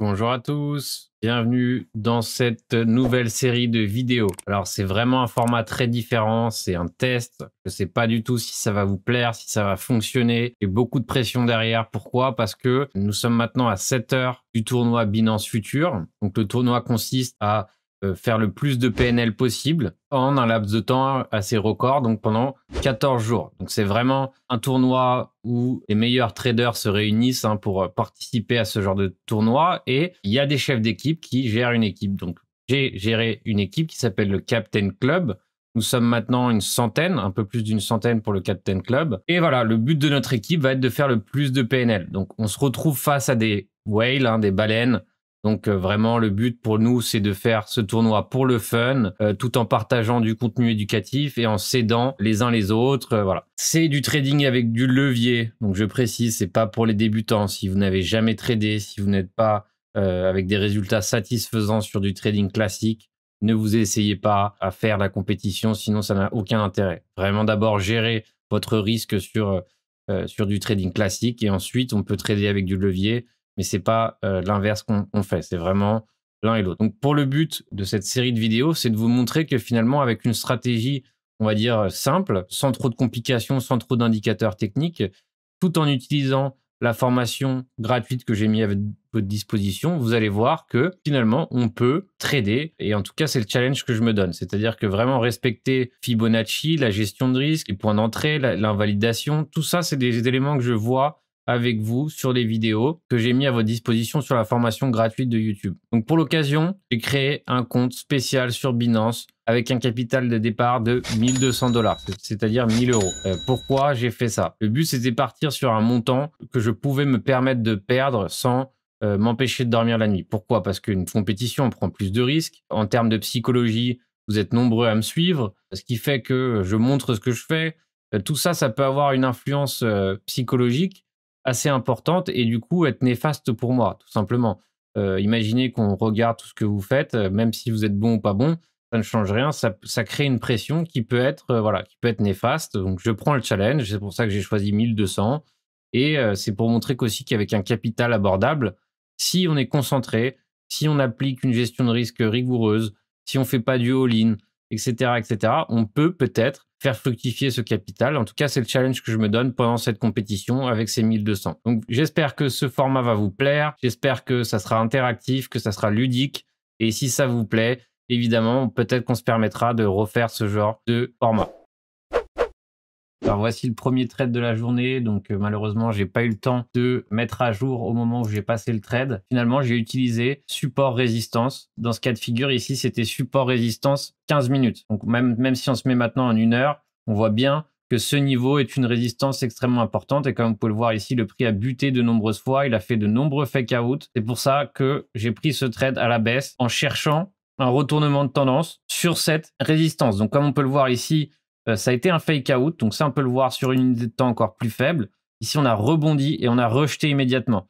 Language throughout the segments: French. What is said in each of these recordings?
Bonjour à tous, bienvenue dans cette nouvelle série de vidéos. Alors c'est vraiment un format très différent, c'est un test, je sais pas du tout si ça va vous plaire, si ça va fonctionner, j'ai beaucoup de pression derrière, pourquoi Parce que nous sommes maintenant à 7 heures du tournoi Binance Future. Donc le tournoi consiste à euh, faire le plus de PNL possible en un laps de temps assez record, donc pendant 14 jours. Donc c'est vraiment un tournoi où les meilleurs traders se réunissent hein, pour euh, participer à ce genre de tournoi et il y a des chefs d'équipe qui gèrent une équipe. Donc j'ai géré une équipe qui s'appelle le Captain Club. Nous sommes maintenant une centaine, un peu plus d'une centaine pour le Captain Club. Et voilà, le but de notre équipe va être de faire le plus de PNL. Donc on se retrouve face à des whales, hein, des baleines donc euh, vraiment, le but pour nous, c'est de faire ce tournoi pour le fun, euh, tout en partageant du contenu éducatif et en s'aidant les uns les autres. Euh, voilà. C'est du trading avec du levier. Donc je précise, c'est pas pour les débutants. Si vous n'avez jamais tradé, si vous n'êtes pas avec des résultats satisfaisants sur du trading classique, ne vous essayez pas à faire la compétition, sinon ça n'a aucun intérêt. Vraiment d'abord gérer votre risque sur, sur du trading classique et ensuite on peut trader avec du levier mais c'est pas euh, l'inverse qu'on fait. C'est vraiment l'un et l'autre. Donc, pour le but de cette série de vidéos, c'est de vous montrer que finalement, avec une stratégie, on va dire simple, sans trop de complications, sans trop d'indicateurs techniques, tout en utilisant la formation gratuite que j'ai mis à votre disposition, vous allez voir que finalement, on peut trader. Et en tout cas, c'est le challenge que je me donne. C'est-à-dire que vraiment respecter Fibonacci, la gestion de risque, les points d'entrée, l'invalidation, tout ça, c'est des éléments que je vois avec vous sur les vidéos que j'ai mis à votre disposition sur la formation gratuite de YouTube. Donc pour l'occasion, j'ai créé un compte spécial sur Binance avec un capital de départ de 1200 dollars, c'est-à-dire 1000 euros. Euh, pourquoi j'ai fait ça Le but, c'était partir sur un montant que je pouvais me permettre de perdre sans euh, m'empêcher de dormir la nuit. Pourquoi Parce qu'une compétition prend plus de risques. En termes de psychologie, vous êtes nombreux à me suivre, ce qui fait que je montre ce que je fais. Euh, tout ça, ça peut avoir une influence psychologique assez importante et du coup être néfaste pour moi, tout simplement. Euh, imaginez qu'on regarde tout ce que vous faites, euh, même si vous êtes bon ou pas bon, ça ne change rien, ça, crée une pression qui peut être euh, voilà, qui peut être néfaste. Donc je prends le challenge, c'est pour ça que j'ai choisi 1200 et c'est pour montrer qu'aussi qu'avec un capital abordable, si on est concentré, si on applique une gestion de risque rigoureuse, si on ne fait pas du all-in, etc., etc., on peut peut-être faire fructifier ce capital. En tout cas, c'est le challenge que je me donne pendant cette compétition avec ces 1200. Donc j'espère que ce format va vous plaire, j'espère que ça sera interactif, que ça sera ludique, et si ça vous plaît, évidemment, peut-être qu'on se permettra de refaire ce genre de format. Alors voici le premier trade de la journée, donc euh, malheureusement j'ai pas eu le temps de mettre à jour au moment où j'ai passé le trade. Finalement j'ai utilisé support résistance. Dans ce cas de figure ici c'était support résistance 15 minutes. Donc même, même si on se met maintenant en une heure, on voit bien que ce niveau est une résistance extrêmement importante et comme vous pouvez le voir ici, le prix a buté de nombreuses fois, il a fait de nombreux fake out. C'est pour ça que j'ai pris ce trade à la baisse en cherchant un retournement de tendance sur cette résistance. Donc comme on peut le voir ici, euh, ça a été un fake out, donc ça on peut le voir sur une unité de temps encore plus faible. Ici on a rebondi et on a rejeté immédiatement.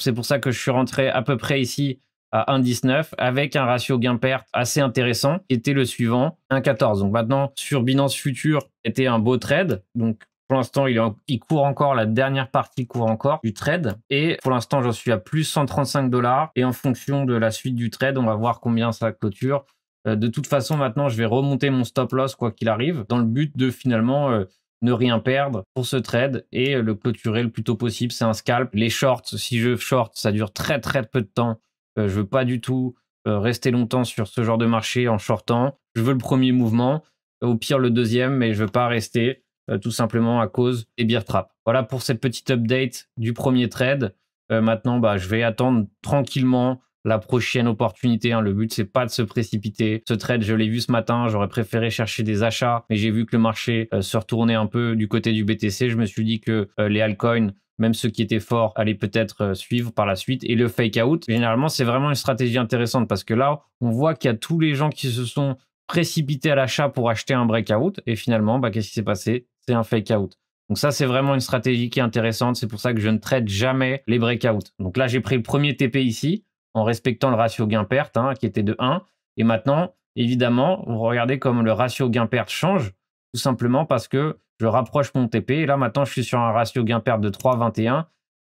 C'est pour ça que je suis rentré à peu près ici à 1,19 avec un ratio gain-perte assez intéressant qui était le suivant, 1,14. Donc maintenant sur Binance Future était un beau trade, donc pour l'instant, il, il, court encore, la dernière partie court encore du trade. Et pour l'instant, j'en suis à plus 135 dollars. Et en fonction de la suite du trade, on va voir combien ça clôture. Euh, de toute façon, maintenant, je vais remonter mon stop loss quoi qu'il arrive, dans le but de finalement euh, ne rien perdre pour ce trade et euh, le clôturer le plus tôt possible. C'est un scalp. Les shorts, si je short, ça dure très très peu de temps. je veux pas du tout rester longtemps sur ce genre de marché en shortant. Je veux le premier mouvement, au pire le deuxième, mais je veux pas rester tout simplement à cause des beer traps. Voilà pour cette petite update du premier trade. maintenant, bah, je vais attendre tranquillement la prochaine opportunité. Hein. Le but, c'est pas de se précipiter. Ce trade, je l'ai vu ce matin, j'aurais préféré chercher des achats, mais j'ai vu que le marché euh, se retournait un peu du côté du BTC. Je me suis dit que euh, les altcoins même ceux qui étaient forts allaient peut-être euh, suivre par la suite. Et le fake out, généralement, c'est vraiment une stratégie intéressante parce que là, on voit qu'il y a tous les gens qui se sont précipités à l'achat pour acheter un breakout. Et finalement, bah, qu'est-ce qui s'est passé C'est un fake out. Donc ça, c'est vraiment une stratégie qui est intéressante. C'est pour ça que je ne trade jamais les breakouts. Donc là, j'ai pris le premier TP ici en respectant le ratio gain-perte hein, qui était de 1. Et maintenant, évidemment, vous regardez comme le ratio gain-perte change, tout simplement parce que je rapproche mon TP. Et là, maintenant, je suis sur un ratio gain-perte de 3,21.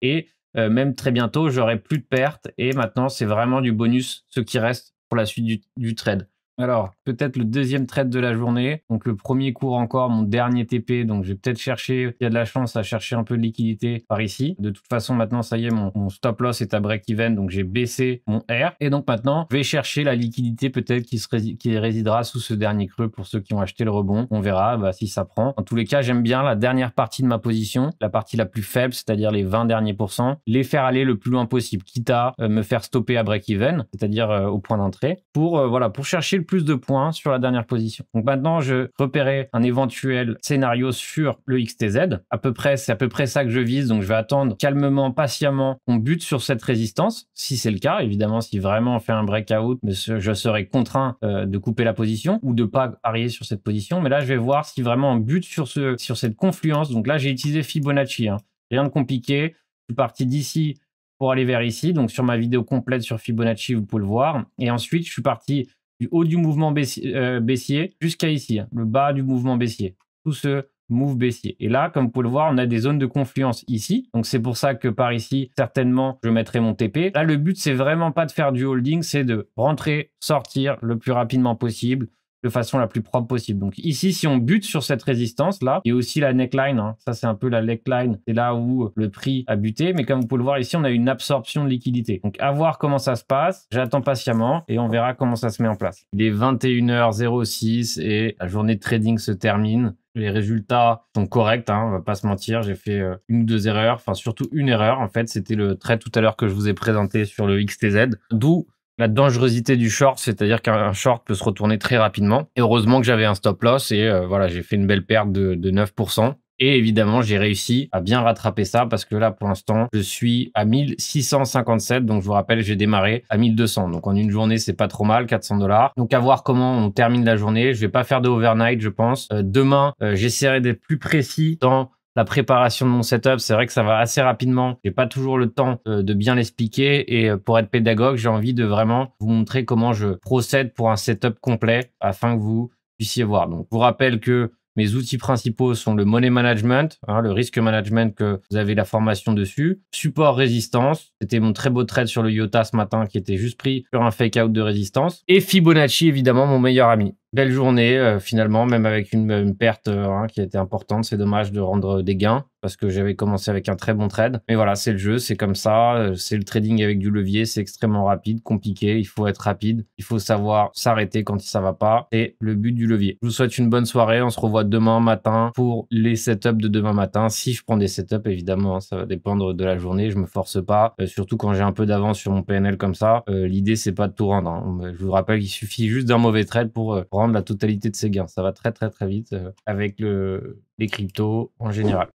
Et euh, même très bientôt, j'aurai plus de pertes. Et maintenant, c'est vraiment du bonus, ce qui reste pour la suite du trade. Alors, peut-être le deuxième trade de la journée. Donc, le premier cours encore, mon dernier TP. Donc, je vais peut-être chercher, il y a de la chance à chercher un peu de liquidité par ici. De toute façon, maintenant, ça y est, mon, stop loss est à break-even. Donc, j'ai baissé mon R. Et donc, maintenant, je vais chercher la liquidité peut-être qui, résidera sous ce dernier creux pour ceux qui ont acheté le rebond. On verra bah, si ça prend. En tous les cas, j'aime bien la dernière partie de ma position, la partie la plus faible, c'est-à-dire les 20 derniers pourcents, les faire aller le plus loin possible, quitte à euh, me faire stopper à break-even, c'est-à-dire euh, au point d'entrée, pour, euh, voilà, pour chercher le plus de points sur la dernière position. Donc maintenant, je repérais un éventuel scénario sur le XTZ. À peu près, c'est à peu près ça que je vise. Donc je vais attendre calmement, patiemment, qu'on bute sur cette résistance. Si c'est le cas, évidemment, si vraiment on fait un breakout, je serai contraint euh, de couper la position ou de pas arriver sur cette position. Mais là, je vais voir si vraiment on bute sur ce, sur cette confluence. Donc là, j'ai utilisé Fibonacci. Hein. Rien de compliqué. Je suis parti d'ici pour aller vers ici. Donc sur ma vidéo complète sur Fibonacci, vous pouvez le voir. Et ensuite, je suis parti du haut du mouvement euh, baissier, jusqu'à ici, hein, le bas du mouvement baissier. Tout ce move baissier. Et là, comme vous pouvez le voir, on a des zones de confluence ici. Donc c'est pour ça que par ici, certainement, je mettrai mon TP. Là, le but, c'est vraiment pas de faire du holding, c'est de rentrer, sortir le plus rapidement possible de façon la plus propre possible. Donc ici, si on bute sur cette résistance-là, il y a aussi la neckline, hein. ça c'est un peu la neckline, c'est là où le prix a buté, mais comme vous pouvez le voir ici, on a une absorption de liquidité. Donc à voir comment ça se passe, j'attends patiemment et on verra comment ça se met en place. Il est 21h06 et la journée de trading se termine. Les résultats sont corrects, hein, on va pas se mentir. J'ai fait euh, une ou deux erreurs, enfin surtout une erreur. En fait, c'était le trait tout à l'heure que je vous ai présenté sur le XTZ, d'où la dangerosité du short, c'est-à-dire qu'un short peut se retourner très rapidement. Et heureusement que j'avais un stop loss et euh, voilà, j'ai fait une belle perte de, 9%. Et évidemment, j'ai réussi à bien rattraper ça parce que là, pour l'instant, je suis à 1657. Donc, je vous rappelle, j'ai démarré à 1200. Donc, en une journée, c'est pas trop mal, 400 dollars. Donc, à voir comment on termine la journée. Je vais pas faire de overnight, je pense. Euh, demain, euh, j'essaierai d'être plus précis dans la préparation de mon setup. C'est vrai que ça va assez rapidement. J'ai pas toujours le temps euh, de bien l'expliquer et euh, pour être pédagogue, j'ai envie de vraiment vous montrer comment je procède pour un setup complet afin que vous puissiez voir. Donc, je vous rappelle que mes outils principaux sont le money management, hein, le risque management que vous avez la formation dessus, support résistance, c'était mon très beau trade sur le IOTA ce matin qui était juste pris sur un fake out de résistance, et Fibonacci évidemment mon meilleur ami. Belle journée, euh, finalement, même avec une, perte euh, hein, qui était été importante. C'est dommage de rendre euh, des gains parce que j'avais commencé avec un très bon trade. Mais voilà, c'est le jeu, c'est comme ça, euh, c'est le trading avec du levier, c'est extrêmement rapide, compliqué, il faut être rapide, il faut savoir s'arrêter quand ça va pas, c'est le but du levier. Je vous souhaite une bonne soirée, on se revoit demain matin pour les setups de demain matin. Si je prends des setups, évidemment, hein, ça va dépendre de la journée, je me force pas, euh, surtout quand j'ai un peu d'avance sur mon PNL comme ça. Euh, l'idée, c'est pas de tout rendre. Hein. Je vous rappelle qu'il suffit juste d'un mauvais trade pour rendre la totalité de ses gains. Ça va très très très vite avec les cryptos en général.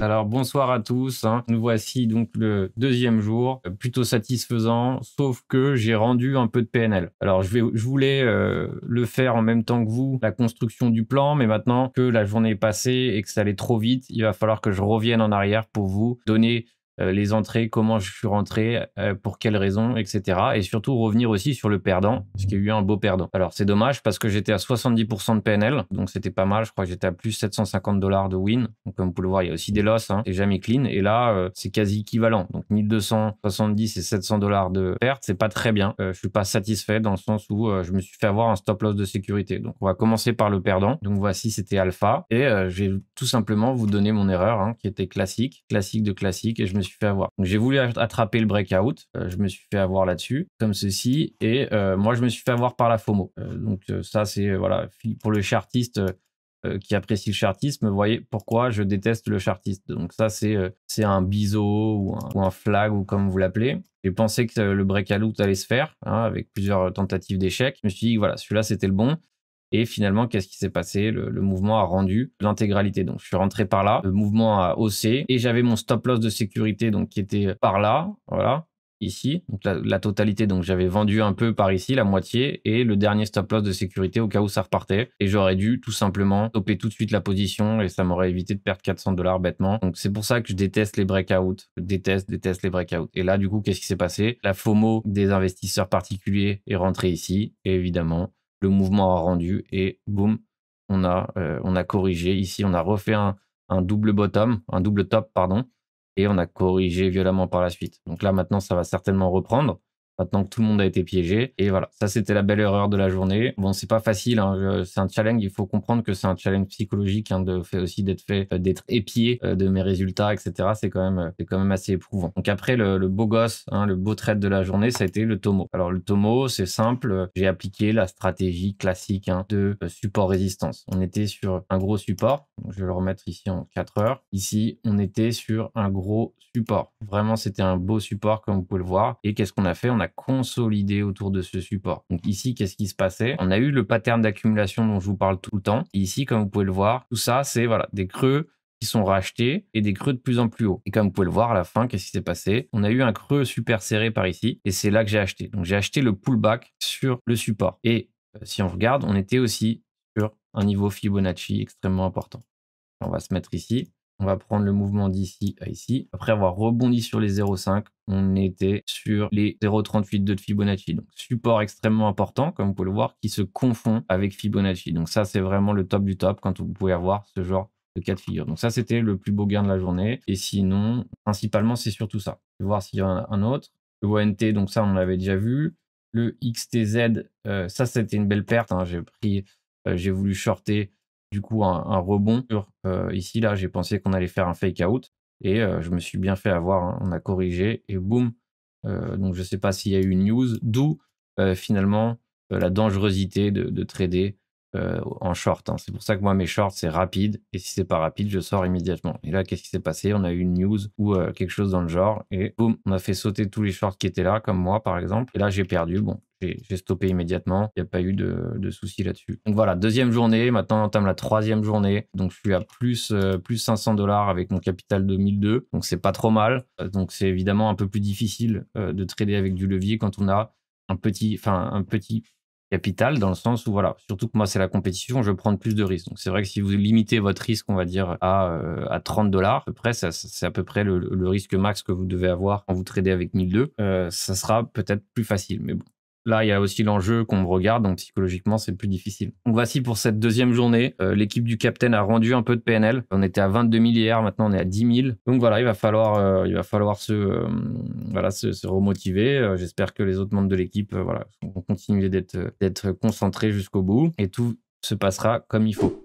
Alors bonsoir à tous. Hein. Nous voici donc le deuxième jour, plutôt satisfaisant, sauf que j'ai rendu un peu de PNL. Alors je, vais, je voulais euh, le faire en même temps que vous, la construction du plan, mais maintenant que la journée est passée et que ça allait trop vite, il va falloir que je revienne en arrière pour vous donner euh, les entrées, comment je suis rentré, euh, pour quelles raisons, etc. Et surtout revenir aussi sur le perdant, parce qu'il y a eu un beau perdant. Alors c'est dommage parce que j'étais à 70% de PNL, donc c'était pas mal. Je crois que j'étais à plus 750 dollars de win. Donc comme vous pouvez le voir, il y a aussi des losses, hein, et c'est jamais clean. Et là, euh, c'est quasi équivalent. Donc 1270 et 700 dollars de perte, c'est pas très bien. je suis pas satisfait dans le sens où je me suis fait avoir un stop loss de sécurité. Donc on va commencer par le perdant. Donc voici, c'était Alpha. Et j'ai tout simplement vous donner mon erreur, hein, qui était classique, classique de classique. Et je me suis fait avoir. Donc j'ai voulu attraper le breakout, euh, je me suis fait avoir là-dessus, comme ceci, et euh, moi je me suis fait avoir par la FOMO. Euh, donc ça c'est voilà pour le chartiste qui apprécie le chartisme, vous voyez pourquoi je déteste le chartiste. Donc ça, c'est c'est un biseau ou un, flag ou comme vous l'appelez. J'ai pensé que le break allait se faire hein, avec plusieurs tentatives d'échec. Je me suis dit, voilà, celui-là, c'était le bon. Et finalement, qu'est-ce qui s'est passé le, mouvement a rendu l'intégralité. Donc, je suis rentré par là. Le mouvement a haussé et j'avais mon stop loss de sécurité donc qui était euh, par là. Voilà ici, donc la, totalité, donc j'avais vendu un peu par ici, la moitié, et le dernier stop loss de sécurité au cas où ça repartait. Et j'aurais dû tout simplement stopper tout de suite la position et ça m'aurait évité de perdre 400 dollars bêtement. Donc c'est pour ça que je déteste les breakouts, déteste, déteste les breakouts. Et là, du coup, qu'est-ce qui s'est passé La FOMO des investisseurs particuliers est rentrée ici, et évidemment, le mouvement a rendu et boum, on a, euh, on a corrigé. Ici, on a refait un, un, double bottom, un double top, pardon, et on a corrigé violemment par la suite. Donc là, maintenant, ça va certainement reprendre maintenant que tout le monde a été piégé. Et voilà, ça c'était la belle erreur de la journée. Bon, c'est pas facile, hein, c'est un challenge. Il faut comprendre que c'est un challenge psychologique, hein, de fait aussi d'être fait, euh, d'être épié euh, de mes résultats, etc. C'est quand même, euh, c'est quand même assez éprouvant. Donc après le, beau gosse, hein, le beau trait de la journée, ça a été le tomo. Alors le tomo, c'est simple. J'ai appliqué la stratégie classique hein, de support résistance. On était sur un gros support. je vais le remettre ici en 4 heures. Ici, on était sur un gros support. Vraiment, c'était un beau support comme vous pouvez le voir. Et qu'est-ce qu'on a fait consolidé autour de ce support. Donc ici, qu'est-ce qui se passait On a eu le pattern d'accumulation dont je vous parle tout le temps. ici, comme vous pouvez le voir, tout ça, c'est voilà, des creux qui sont rachetés et des creux de plus en plus haut. Et comme vous pouvez le voir à la fin, qu'est-ce qui s'est passé On a eu un creux super serré par ici et c'est là que j'ai acheté. Donc j'ai acheté le pullback sur le support. Et euh, si on regarde, on était aussi sur un niveau Fibonacci extrêmement important. On va se mettre ici. On va prendre le mouvement d'ici à ici. Après avoir rebondi sur les 0,5, on était sur les 0,38 de Fibonacci. Donc support extrêmement important, comme vous pouvez le voir, qui se confond avec Fibonacci. Donc ça, c'est vraiment le top du top quand vous pouvez avoir ce genre de cas de figure. Donc ça, c'était le plus beau gain de la journée. Et sinon, principalement, c'est surtout ça. Je vais voir s'il y a un autre. Le ONT, donc ça, on l'avait déjà vu. Le XTZ, euh, ça, c'était une belle perte. Hein. J'ai pris, euh, j'ai voulu shorter du coup un, rebond. Euh, ici, là, j'ai pensé qu'on allait faire un fake out et euh, je me suis bien fait avoir. Hein. On a corrigé et boum. Euh, donc, je ne sais pas s'il y a eu une news, d'où finalement la dangerosité de trader euh, en short. Hein. C'est pour ça que moi, mes shorts, c'est rapide. Et si c'est pas rapide, je sors immédiatement. Et là, qu'est-ce qui s'est passé On a eu une news ou euh, quelque chose dans le genre. Et boum, on a fait sauter tous les shorts qui étaient là, comme moi, par exemple. Et là, j'ai perdu. Bon, j'ai stoppé immédiatement. Il n'y a pas eu de, souci là-dessus. Donc voilà, deuxième journée. Maintenant, on entame la troisième journée. Donc je suis à plus, euh, plus 500 dollars avec mon capital 2002. Donc c'est pas trop mal. Donc c'est évidemment un peu plus difficile de trader avec du levier quand on a un petit, enfin un petit capital dans le sens où voilà, surtout que moi c'est la compétition, je prends prendre plus de risques. Donc c'est vrai que si vous limitez votre risque, on va dire à, euh, à 30 dollars, à peu près, c'est à peu près le, risque max que vous devez avoir quand vous tradez avec 1002, euh, ça sera peut-être plus facile. Mais bon, Là, il y a aussi l'enjeu qu'on me regarde, donc psychologiquement, c'est plus difficile. Donc voici pour cette deuxième journée. Euh, l'équipe du Captain a rendu un peu de PNL. On était à 22 000 hier, maintenant on est à 10 000. Donc voilà, il va falloir, euh, il va falloir se, euh, voilà, se, se remotiver. J'espère que les autres membres de l'équipe voilà, vont continuer d'être concentrés jusqu'au bout et tout se passera comme il faut.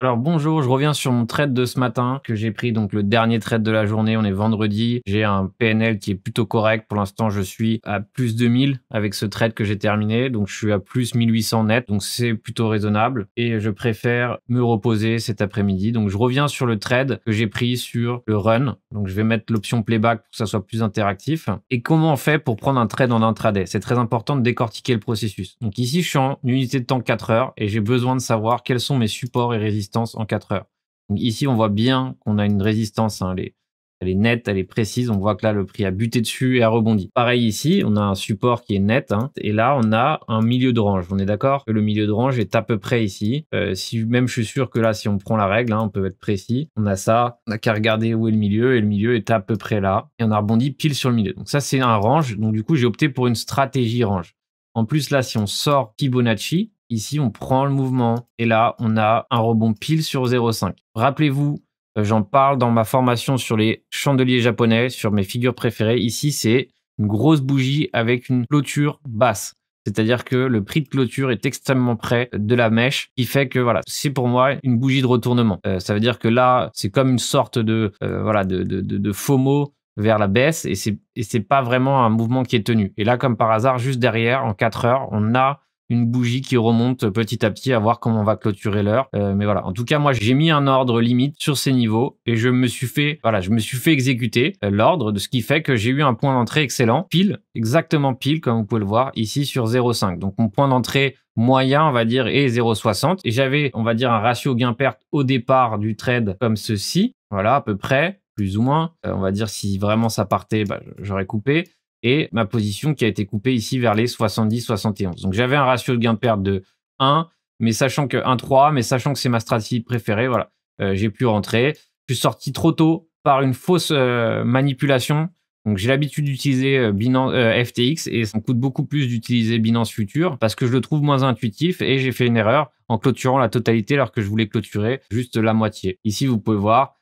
Alors bonjour, je reviens sur mon trade de ce matin que j'ai pris, donc le dernier trade de la journée, on est vendredi, j'ai un PNL qui est plutôt correct, pour l'instant je suis à plus 2000 avec ce trade que j'ai terminé, donc je suis à plus 1800 net, donc c'est plutôt raisonnable et je préfère me reposer cet après-midi, donc je reviens sur le trade que j'ai pris sur le run, donc je vais mettre l'option playback pour que ça soit plus interactif. Et comment on fait pour prendre un trade en intraday C'est très important de décortiquer le processus. Donc ici je suis en unité de temps 4 heures et j'ai besoin de savoir quels sont mes supports et résistance en 4 heures. Donc ici, on voit bien qu'on a une résistance. Hein, elle, est, nette, elle est précise. On voit que là, le prix a buté dessus et a rebondi. Pareil ici, on a un support qui est net. Hein, et là, on a un milieu de range. On est d'accord que le milieu de range est à peu près ici. Euh, si Même je suis sûr que là, si on prend la règle, hein, on peut être précis. On a ça. On n'a qu'à regarder où est le milieu. Et le milieu est à peu près là. Et on a rebondi pile sur le milieu. Donc ça, c'est un range. Donc du coup, j'ai opté pour une stratégie range. En plus, là, si on sort Fibonacci, Ici, on prend le mouvement et là, on a un rebond pile sur 0,5. Rappelez-vous, euh, j'en parle dans ma formation sur les chandeliers japonais, sur mes figures préférées. Ici, c'est une grosse bougie avec une clôture basse. C'est-à-dire que le prix de clôture est extrêmement près de la mèche, qui fait que voilà, c'est pour moi une bougie de retournement. Euh, ça veut dire que là, c'est comme une sorte de euh, voilà de, FOMO vers la baisse et c'est pas vraiment un mouvement qui est tenu. Et là, comme par hasard, juste derrière, en 4 heures, on a une bougie qui remonte petit à petit à voir comment on va clôturer l'heure. Euh, mais voilà, en tout cas, moi, j'ai mis un ordre limite sur ces niveaux et je me suis fait, voilà, je me suis fait exécuter euh, l'ordre de ce qui fait que j'ai eu un point d'entrée excellent, pile, exactement pile, comme vous pouvez le voir ici sur 0,5. Donc mon point d'entrée moyen, on va dire, est 0,60 et j'avais, on va dire, un ratio gain-perte au départ du trade comme ceci. Voilà, à peu près, plus ou moins. Euh, on va dire si vraiment ça partait, bah, j'aurais coupé et ma position qui a été coupée ici vers les 70-71. Donc j'avais un ratio de gain de perte de 1, mais sachant que 1-3, mais sachant que c'est ma stratégie préférée, voilà, euh, j'ai pu rentrer. Je suis sorti trop tôt par une fausse euh, manipulation. Donc j'ai l'habitude d'utiliser euh, Binance FTX et ça me coûte beaucoup plus d'utiliser Binance Future parce que je le trouve moins intuitif et j'ai fait une erreur en clôturant la totalité alors que je voulais clôturer juste la moitié. Ici vous pouvez voir,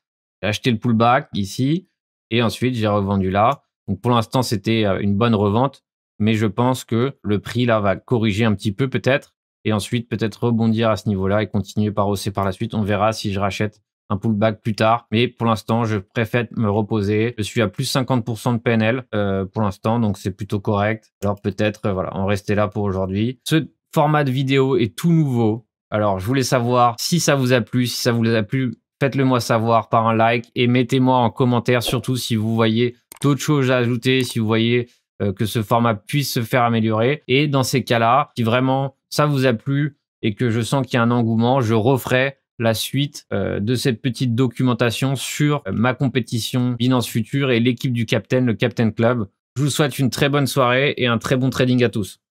j'ai acheté le pullback ici et ensuite j'ai revendu là. Donc pour l'instant, c'était euh, une bonne revente, mais je pense que le prix là va corriger un petit peu peut-être, et ensuite peut-être rebondir à ce niveau-là et continuer par hausser par la suite. On verra si je rachète un pullback plus tard, mais pour l'instant, je préfère me reposer. Je suis à plus 50% de PNL euh, pour l'instant, donc c'est plutôt correct. Alors peut-être, euh, voilà, en rester là pour aujourd'hui. Ce format de vidéo est tout nouveau. Alors, je voulais savoir si ça vous a plu, si ça vous a plu, faites-le moi savoir par un like et mettez-moi en commentaire, surtout si vous voyez d'autres choses à ajouter si vous voyez euh, que ce format puisse se faire améliorer. Et dans ces cas-là, si vraiment ça vous a plu et que je sens qu'il y a un engouement, je referai la suite euh, de cette petite documentation sur euh, ma compétition Binance Future et l'équipe du Captain, le Captain Club. Je vous souhaite une très bonne soirée et un très bon trading à tous.